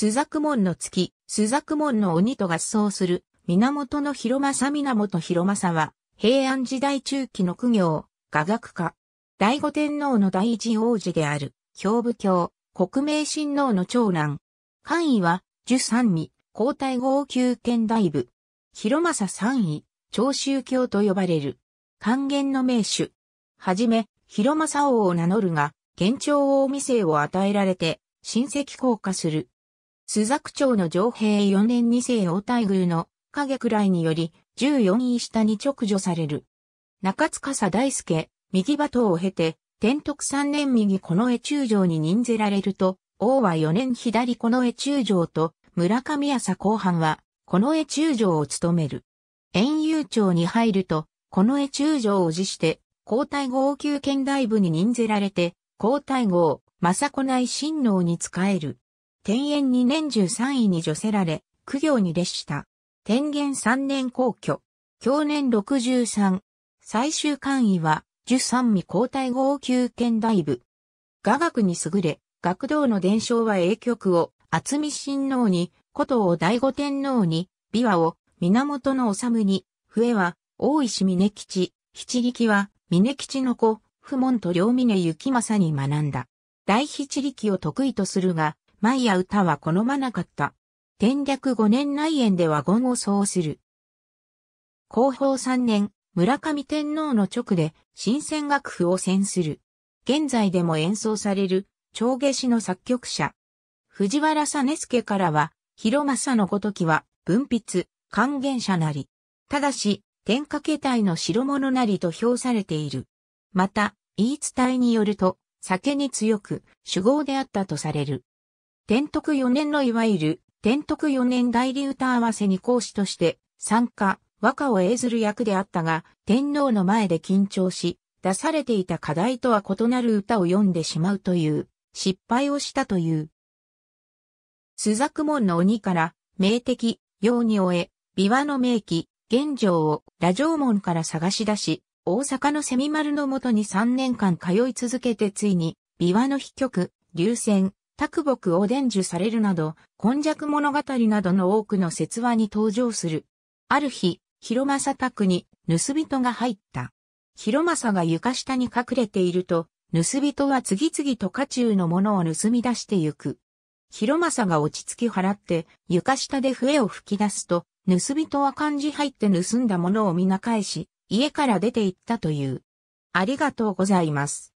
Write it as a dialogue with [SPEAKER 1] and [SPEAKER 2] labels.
[SPEAKER 1] 朱雀門の月、朱雀門の鬼と合奏する、源の広政源広政は、平安時代中期の苦行、雅楽家。醍醐天皇の第一王子である、兵部教、国名親王の長男。官位は、十三位、皇太后宮兼大部。広政三位、長州教と呼ばれる。還元の名手。はじめ、広政王を名乗るが、元朝王未成を与えられて、親戚降下する。朱雀町の上平4年2世王大宮の影くらいにより、14位下に直除される。中塚佐大輔、右馬頭を経て、天徳3年右この絵中将に任ぜられると、王は4年左この絵中将と、村上朝後半は、この絵中将を務める。遠遊町に入ると、この絵中将を辞して、皇太后宮県大部に任ぜられて、皇太后、政子内親王に仕える。天元2年13位に除せられ、苦行に列した。天元3年皇居。去年63。最終官位は、十三味皇太号級剣大部。雅楽に優れ、学童の伝承は英曲を、厚見親王に、古都を醍醐天皇に、琵琶を、源の治に、笛は、大石峰吉、七力は、峰吉の子、不問と両峰行正に学んだ。大七力を得意とするが、舞や歌は好まなかった。天略五年内縁では言をそうする。後方三年、村上天皇の直で、新選楽譜を選する。現在でも演奏される、長下詩の作曲者。藤原実助からは、広政のごときは、文筆、還元者なり。ただし、天下形態の代物なりと評されている。また、言い伝えによると、酒に強く、主語であったとされる。天徳4年のいわゆる、天徳4年代理歌合わせに講師として、参加、和歌を映ずる役であったが、天皇の前で緊張し、出されていた課題とは異なる歌を読んでしまうという、失敗をしたという。朱雀門の鬼から、名敵、用に終え、琵琶の名器、玄城を、羅城門から探し出し、大阪のセミ丸のもとに3年間通い続けてついに、琵琶の秘曲、流線、卓木を伝授されるなど、今弱物語などの多くの説話に登場する。ある日、広政宅に盗人が入った。広政が床下に隠れていると、盗人は次々と家中のものを盗み出してゆく。広政が落ち着き払って床下で笛を吹き出すと、盗人は漢字入って盗んだものを皆返し、家から出て行ったという。ありがとうございます。